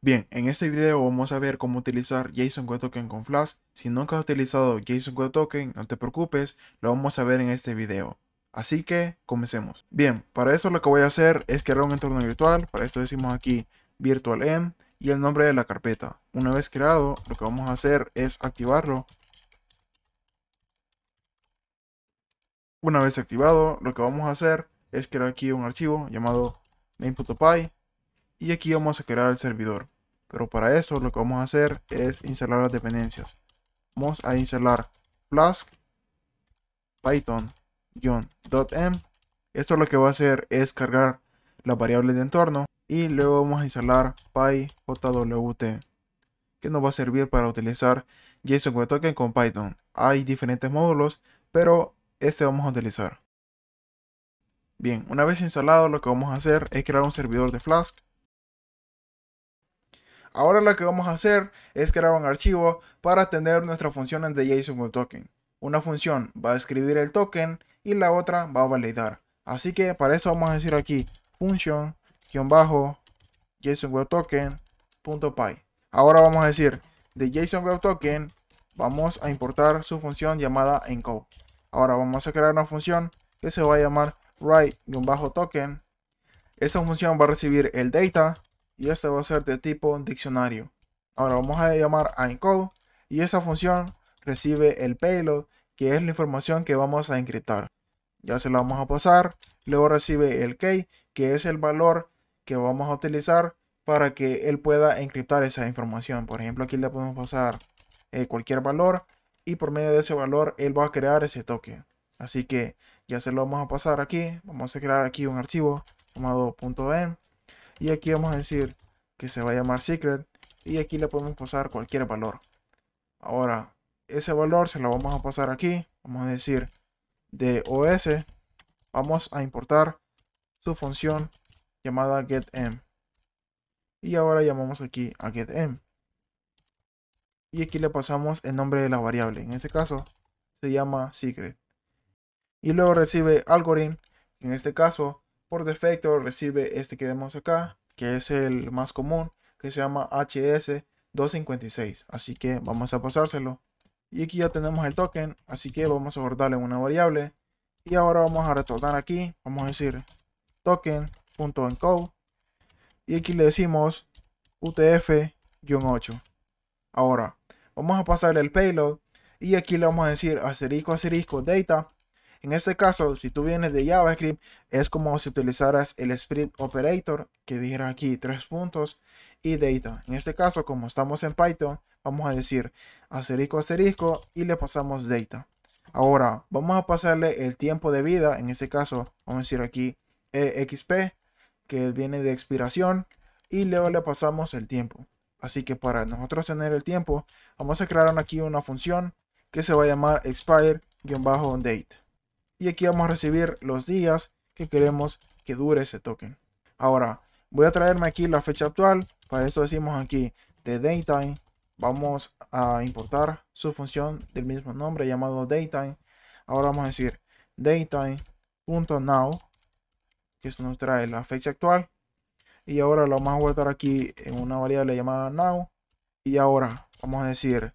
Bien, en este video vamos a ver cómo utilizar JSON Token con Flask. Si nunca has utilizado JSON Token, no te preocupes, lo vamos a ver en este video. Así que, comencemos. Bien, para eso lo que voy a hacer es crear un entorno virtual. Para esto decimos aquí virtualm y el nombre de la carpeta. Una vez creado, lo que vamos a hacer es activarlo. Una vez activado, lo que vamos a hacer es crear aquí un archivo llamado main.py y aquí vamos a crear el servidor pero para esto lo que vamos a hacer es instalar las dependencias vamos a instalar flask python-m esto lo que va a hacer es cargar las variables de entorno y luego vamos a instalar pyjwt que nos va a servir para utilizar JSON Web Token con Python hay diferentes módulos pero este vamos a utilizar bien una vez instalado lo que vamos a hacer es crear un servidor de flask Ahora lo que vamos a hacer es crear un archivo para tener nuestras funciones de JSON Web token. Una función va a escribir el token y la otra va a validar. Así que para eso vamos a decir aquí function-jsonWebToken.py. Ahora vamos a decir de JSON vamos a importar su función llamada encode. Ahora vamos a crear una función que se va a llamar write-token. Esta función va a recibir el data y este va a ser de tipo diccionario. Ahora vamos a llamar a encode y esa función recibe el payload que es la información que vamos a encriptar. Ya se la vamos a pasar, luego recibe el key que es el valor que vamos a utilizar para que él pueda encriptar esa información. Por ejemplo, aquí le podemos pasar eh, cualquier valor y por medio de ese valor él va a crear ese toque Así que ya se lo vamos a pasar aquí. Vamos a crear aquí un archivo llamado y aquí vamos a decir que se va a llamar secret. Y aquí le podemos pasar cualquier valor. Ahora, ese valor se lo vamos a pasar aquí. Vamos a decir de OS. Vamos a importar su función llamada getM. Y ahora llamamos aquí a getM. Y aquí le pasamos el nombre de la variable. En este caso se llama secret. Y luego recibe algorithm. en este caso por defecto recibe este que vemos acá, que es el más común, que se llama HS256. Así que vamos a pasárselo. Y aquí ya tenemos el token, así que vamos a guardarle una variable. Y ahora vamos a retornar aquí, vamos a decir token.encode. Y aquí le decimos UTF-8. Ahora, vamos a pasarle el payload. Y aquí le vamos a decir asterisco asterisco data en este caso, si tú vienes de JavaScript, es como si utilizaras el spread operator, que dijera aquí tres puntos, y data. En este caso, como estamos en Python, vamos a decir asterisco, asterisco, y le pasamos data. Ahora, vamos a pasarle el tiempo de vida, en este caso, vamos a decir aquí EXP, que viene de expiración, y luego le pasamos el tiempo. Así que para nosotros tener el tiempo, vamos a crear aquí una función que se va a llamar expire-date y aquí vamos a recibir los días que queremos que dure ese token. Ahora, voy a traerme aquí la fecha actual. Para eso decimos aquí de daytime. Vamos a importar su función del mismo nombre llamado daytime. Ahora vamos a decir daytime.now, que eso nos trae la fecha actual. Y ahora lo vamos a guardar aquí en una variable llamada now. Y ahora vamos a decir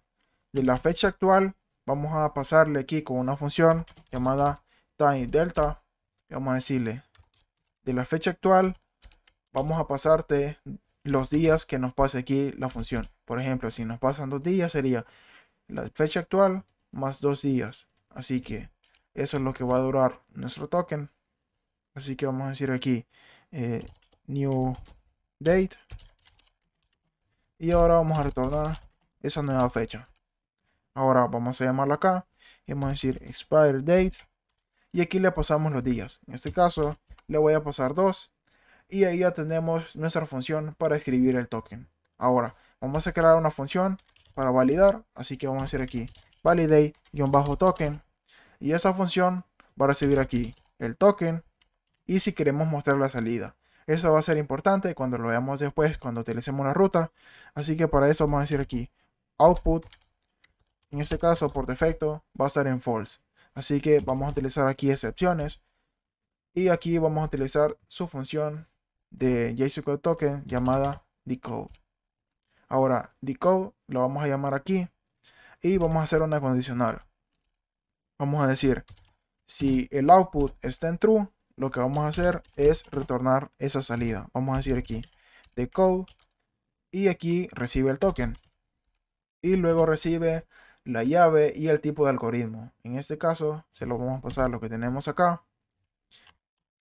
de la fecha actual, vamos a pasarle aquí con una función llamada time delta, vamos a decirle, de la fecha actual, vamos a pasarte los días que nos pase aquí la función. Por ejemplo, si nos pasan dos días, sería la fecha actual más dos días. Así que eso es lo que va a durar nuestro token. Así que vamos a decir aquí, eh, new date. Y ahora vamos a retornar esa nueva fecha. Ahora vamos a llamarla acá. Y vamos a decir expire date y aquí le pasamos los días. En este caso le voy a pasar 2 y ahí ya tenemos nuestra función para escribir el token. Ahora vamos a crear una función para validar, así que vamos a hacer aquí validate-token y esa función va a recibir aquí el token y si queremos mostrar la salida. Eso va a ser importante cuando lo veamos después, cuando utilicemos la ruta. Así que para eso vamos a decir aquí output. En este caso, por defecto, va a estar en false. Así que vamos a utilizar aquí excepciones. Y aquí vamos a utilizar su función de JSON token llamada decode. Ahora, decode lo vamos a llamar aquí. Y vamos a hacer una condicional. Vamos a decir, si el output está en true, lo que vamos a hacer es retornar esa salida. Vamos a decir aquí, decode. Y aquí recibe el token. Y luego recibe la llave y el tipo de algoritmo. En este caso se lo vamos a pasar lo que tenemos acá.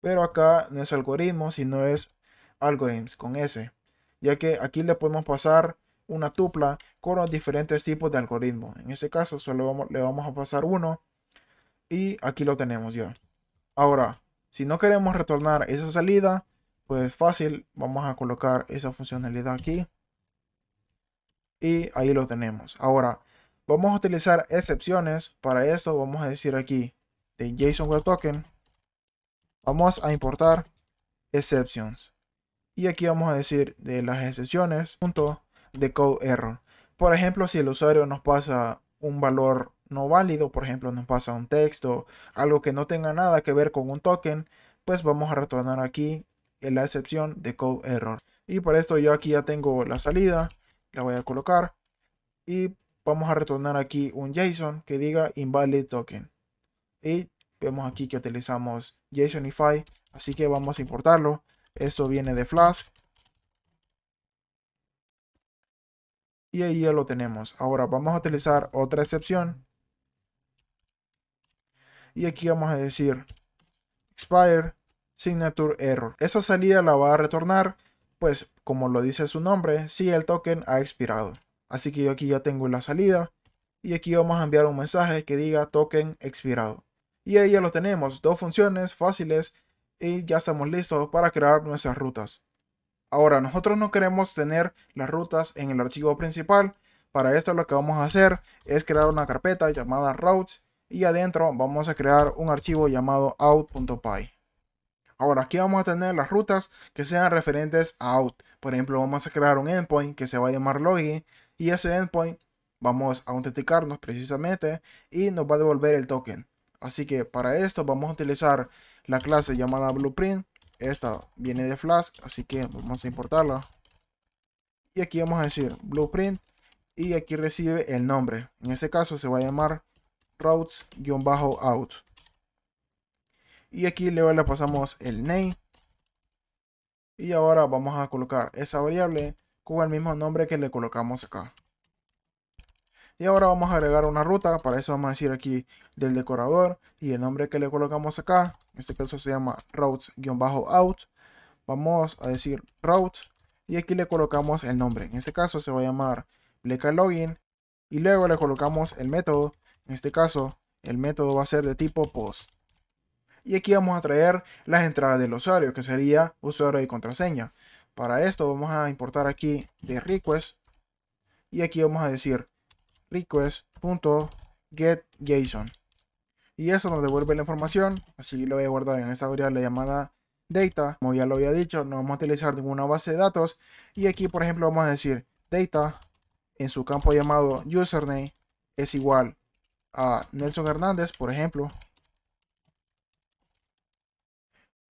Pero acá no es algoritmo, sino es algorithms con S. Ya que aquí le podemos pasar una tupla con los diferentes tipos de algoritmo En este caso solo vamos, le vamos a pasar uno. Y aquí lo tenemos ya. Ahora, si no queremos retornar esa salida, pues fácil, vamos a colocar esa funcionalidad aquí. Y ahí lo tenemos. Ahora, Vamos a utilizar excepciones. Para esto vamos a decir aquí de JSON Web Token. Vamos a importar exceptions. Y aquí vamos a decir de las excepciones punto de code error. Por ejemplo, si el usuario nos pasa un valor no válido, por ejemplo, nos pasa un texto, algo que no tenga nada que ver con un token, pues vamos a retornar aquí en la excepción de code error. Y por esto yo aquí ya tengo la salida, la voy a colocar y vamos a retornar aquí un JSON que diga invalid token. Y vemos aquí que utilizamos JSONify, así que vamos a importarlo. Esto viene de Flask. Y ahí ya lo tenemos. Ahora vamos a utilizar otra excepción. Y aquí vamos a decir expire signature error. Esa salida la va a retornar, pues como lo dice su nombre, si el token ha expirado. Así que yo aquí ya tengo la salida y aquí vamos a enviar un mensaje que diga token expirado. Y ahí ya lo tenemos, dos funciones fáciles y ya estamos listos para crear nuestras rutas. Ahora, nosotros no queremos tener las rutas en el archivo principal. Para esto lo que vamos a hacer es crear una carpeta llamada routes y adentro vamos a crear un archivo llamado out.py. Ahora aquí vamos a tener las rutas que sean referentes a out. Por ejemplo, vamos a crear un endpoint que se va a llamar login y ese endpoint vamos a autenticarnos precisamente y nos va a devolver el token. Así que para esto vamos a utilizar la clase llamada Blueprint. Esta viene de Flask, así que vamos a importarla. Y aquí vamos a decir Blueprint y aquí recibe el nombre. En este caso se va a llamar routes-out. Y aquí luego le pasamos el name. Y ahora vamos a colocar esa variable con el mismo nombre que le colocamos acá. Y ahora vamos a agregar una ruta, para eso vamos a decir aquí del decorador y el nombre que le colocamos acá, este caso se llama routes-out, vamos a decir route y aquí le colocamos el nombre, en este caso se va a llamar lecarlogin. y luego le colocamos el método, en este caso el método va a ser de tipo post. Y aquí vamos a traer las entradas del usuario, que sería usuario y contraseña. Para esto vamos a importar aquí de request y aquí vamos a decir request.getJSON. Y eso nos devuelve la información, así lo voy a guardar en esta variable llamada data. Como ya lo había dicho, no vamos a utilizar ninguna base de datos. Y aquí, por ejemplo, vamos a decir data en su campo llamado username es igual a Nelson Hernández, por ejemplo.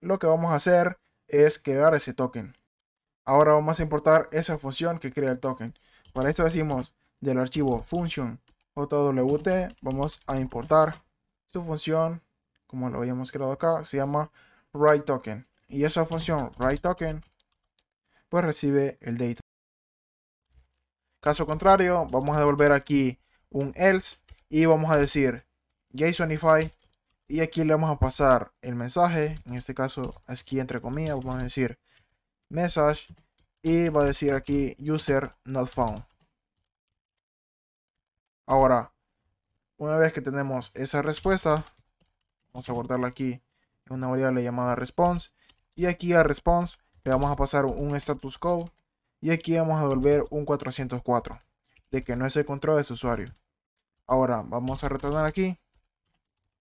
Lo que vamos a hacer es crear ese token. Ahora vamos a importar esa función que crea el token. Para esto decimos del archivo function jwt, vamos a importar su función, como lo habíamos creado acá, se llama write token. Y esa función write token, pues recibe el data. Caso contrario, vamos a devolver aquí un else y vamos a decir JSONify y aquí le vamos a pasar el mensaje, en este caso aquí entre comillas vamos a decir message y va a decir aquí user not found. Ahora, una vez que tenemos esa respuesta, vamos a guardarla aquí en una variable llamada response y aquí a response le vamos a pasar un status code y aquí vamos a devolver un 404 de que no es el control de su usuario. Ahora vamos a retornar aquí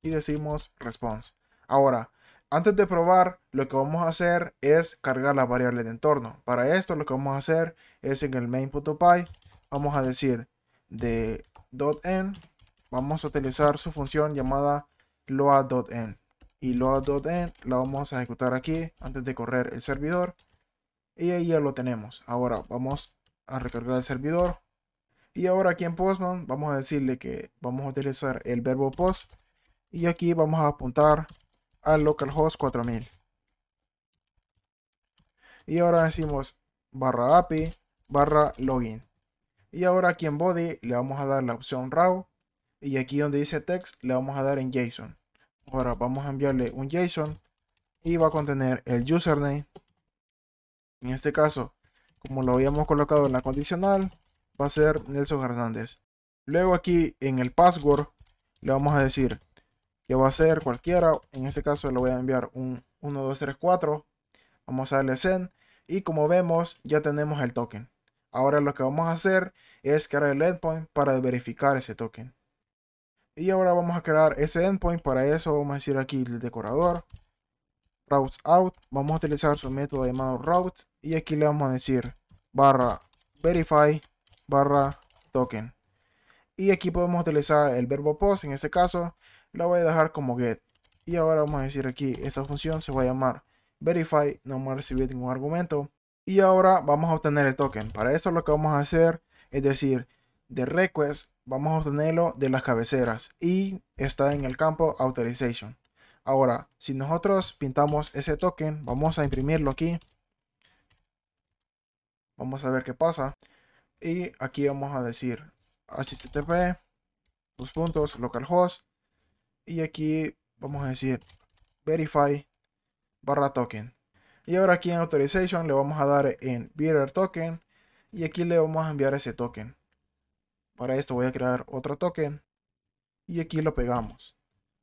y decimos response. Ahora, antes de probar, lo que vamos a hacer es cargar las variables de entorno. Para esto lo que vamos a hacer es en el main.py, vamos a decir de .n, vamos a utilizar su función llamada load.n. Y load.n la vamos a ejecutar aquí antes de correr el servidor. Y ahí ya lo tenemos. Ahora vamos a recargar el servidor. Y ahora aquí en Postman vamos a decirle que vamos a utilizar el verbo post. Y aquí vamos a apuntar a localhost 4000. Y ahora decimos barra API, barra login. Y ahora aquí en body le vamos a dar la opción raw. Y aquí donde dice text le vamos a dar en JSON. Ahora vamos a enviarle un JSON y va a contener el username. En este caso, como lo habíamos colocado en la condicional, va a ser Nelson Hernández. Luego aquí en el password le vamos a decir que va a ser cualquiera. En este caso le voy a enviar un 1, 2, 4. Vamos a darle send. Y como vemos, ya tenemos el token. Ahora lo que vamos a hacer es crear el endpoint para verificar ese token. Y ahora vamos a crear ese endpoint. Para eso vamos a decir aquí el decorador. Routes out. Vamos a utilizar su método llamado route. Y aquí le vamos a decir barra verify barra token. Y aquí podemos utilizar el verbo post en este caso la voy a dejar como get. Y ahora vamos a decir aquí, esta función se va a llamar verify, no va a recibir ningún argumento. Y ahora vamos a obtener el token. Para eso lo que vamos a hacer es decir, de request vamos a obtenerlo de las cabeceras y está en el campo authorization. Ahora, si nosotros pintamos ese token, vamos a imprimirlo aquí. Vamos a ver qué pasa. Y aquí vamos a decir http, dos puntos, localhost, y aquí vamos a decir verify barra token y ahora aquí en authorization le vamos a dar en bearer token y aquí le vamos a enviar ese token para esto voy a crear otro token y aquí lo pegamos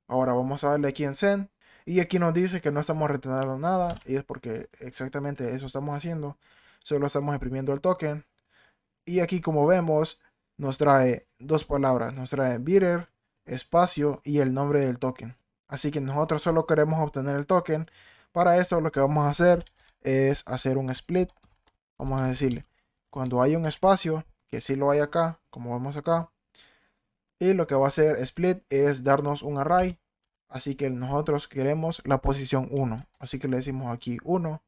ahora vamos a darle aquí en send y aquí nos dice que no estamos reteniendo nada y es porque exactamente eso estamos haciendo solo estamos imprimiendo el token y aquí como vemos nos trae dos palabras nos trae bitter espacio y el nombre del token. Así que nosotros solo queremos obtener el token. Para esto lo que vamos a hacer es hacer un split. Vamos a decirle, cuando hay un espacio, que si lo hay acá, como vemos acá. Y lo que va a hacer split es darnos un array. Así que nosotros queremos la posición 1. Así que le decimos aquí 1.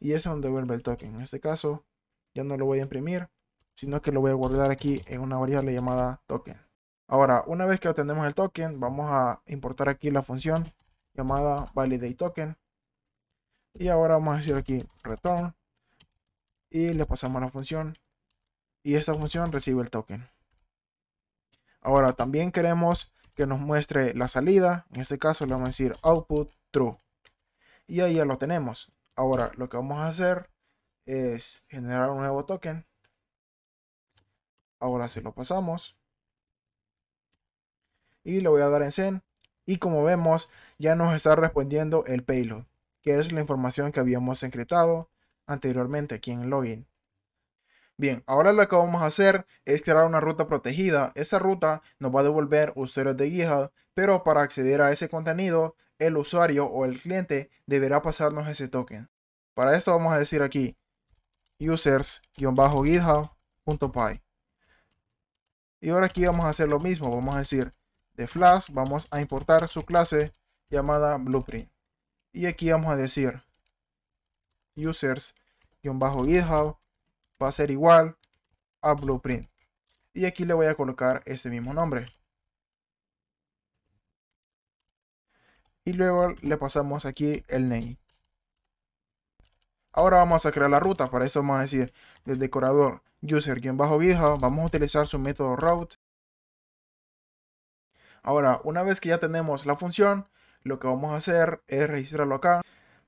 Y eso es donde vuelve el token. En este caso, ya no lo voy a imprimir, sino que lo voy a guardar aquí en una variable llamada token. Ahora, una vez que obtenemos el token, vamos a importar aquí la función llamada validate token. Y ahora vamos a decir aquí return y le pasamos la función y esta función recibe el token. Ahora también queremos que nos muestre la salida, en este caso le vamos a decir output true y ahí ya lo tenemos. Ahora lo que vamos a hacer es generar un nuevo token. Ahora se lo pasamos y le voy a dar en send. Y como vemos, ya nos está respondiendo el payload, que es la información que habíamos encriptado anteriormente aquí en login. Bien, ahora lo que vamos a hacer es crear una ruta protegida. Esa ruta nos va a devolver usuarios de GitHub, pero para acceder a ese contenido, el usuario o el cliente deberá pasarnos ese token. Para esto vamos a decir aquí users-github.py. Y ahora aquí vamos a hacer lo mismo, vamos a decir de Flash vamos a importar su clase llamada Blueprint. Y aquí vamos a decir users-github va a ser igual a Blueprint. Y aquí le voy a colocar este mismo nombre. Y luego le pasamos aquí el name. Ahora vamos a crear la ruta. Para eso vamos a decir del decorador user-github. Vamos a utilizar su método route Ahora, una vez que ya tenemos la función, lo que vamos a hacer es registrarlo acá,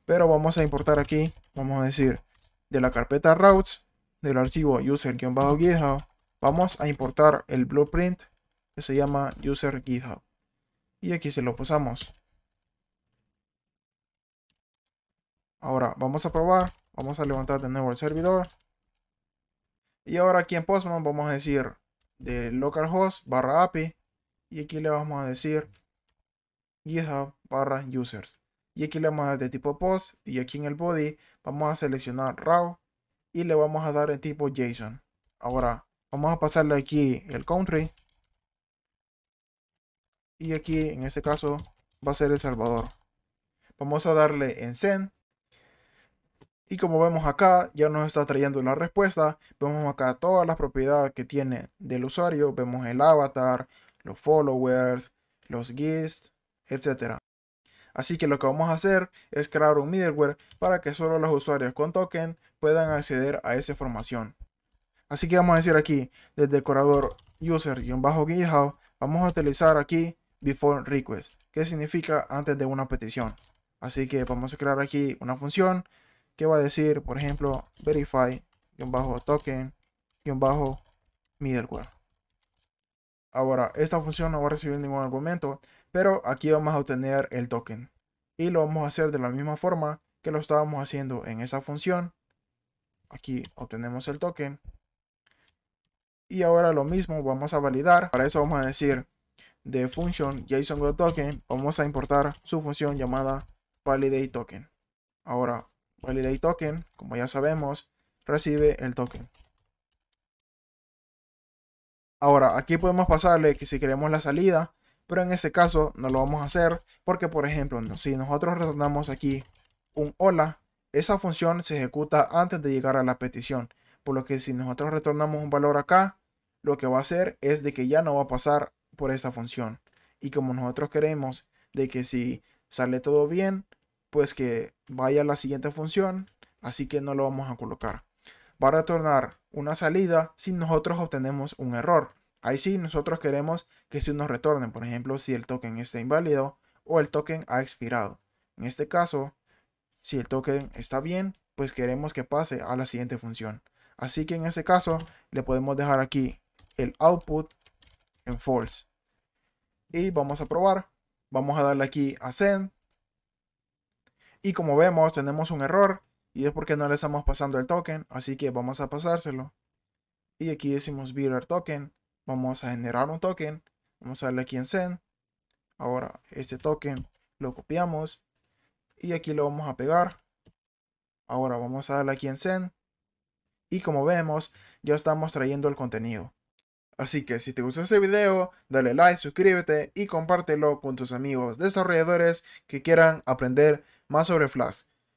pero vamos a importar aquí, vamos a decir, de la carpeta routes, del archivo user-github, vamos a importar el blueprint que se llama user-github. Y aquí se lo pasamos. Ahora vamos a probar, vamos a levantar de nuevo el servidor. Y ahora aquí en Postman vamos a decir de localhost barra API y aquí le vamos a decir GitHub barra users. Y aquí le vamos a dar de tipo post. Y aquí en el body vamos a seleccionar raw. Y le vamos a dar el tipo JSON. Ahora vamos a pasarle aquí el country. Y aquí en este caso va a ser El Salvador. Vamos a darle en send. Y como vemos acá, ya nos está trayendo la respuesta. Vemos acá todas las propiedades que tiene del usuario. Vemos el avatar, los followers, los guests, etc. Así que lo que vamos a hacer es crear un middleware para que solo los usuarios con token puedan acceder a esa información. Así que vamos a decir aquí, desde decorador user-github, vamos a utilizar aquí before request, que significa antes de una petición. Así que vamos a crear aquí una función que va a decir, por ejemplo, verify-token-middleware. Ahora, esta función no va a recibir ningún argumento, pero aquí vamos a obtener el token. Y lo vamos a hacer de la misma forma que lo estábamos haciendo en esa función. Aquí obtenemos el token. Y ahora lo mismo vamos a validar. Para eso vamos a decir de función JSON.token, vamos a importar su función llamada ValidateToken. token. Ahora, ValidateToken, token, como ya sabemos, recibe el token. Ahora, aquí podemos pasarle que si queremos la salida, pero en este caso no lo vamos a hacer porque, por ejemplo, si nosotros retornamos aquí un hola, esa función se ejecuta antes de llegar a la petición. Por lo que si nosotros retornamos un valor acá, lo que va a hacer es de que ya no va a pasar por esa función. Y como nosotros queremos de que si sale todo bien, pues que vaya a la siguiente función, así que no lo vamos a colocar. Va a retornar una salida si nosotros obtenemos un error. Ahí sí, nosotros queremos que si nos retornen, por ejemplo, si el token está inválido o el token ha expirado. En este caso, si el token está bien, pues queremos que pase a la siguiente función. Así que en este caso, le podemos dejar aquí el output en false. Y vamos a probar. Vamos a darle aquí a send. Y como vemos, tenemos un error y es porque no le estamos pasando el token, así que vamos a pasárselo. Y aquí decimos Builder token. Vamos a generar un token. Vamos a darle aquí en send. Ahora este token lo copiamos. Y aquí lo vamos a pegar. Ahora vamos a darle aquí en send. Y como vemos, ya estamos trayendo el contenido. Así que si te gustó este video, dale like, suscríbete y compártelo con tus amigos desarrolladores que quieran aprender más sobre Flash.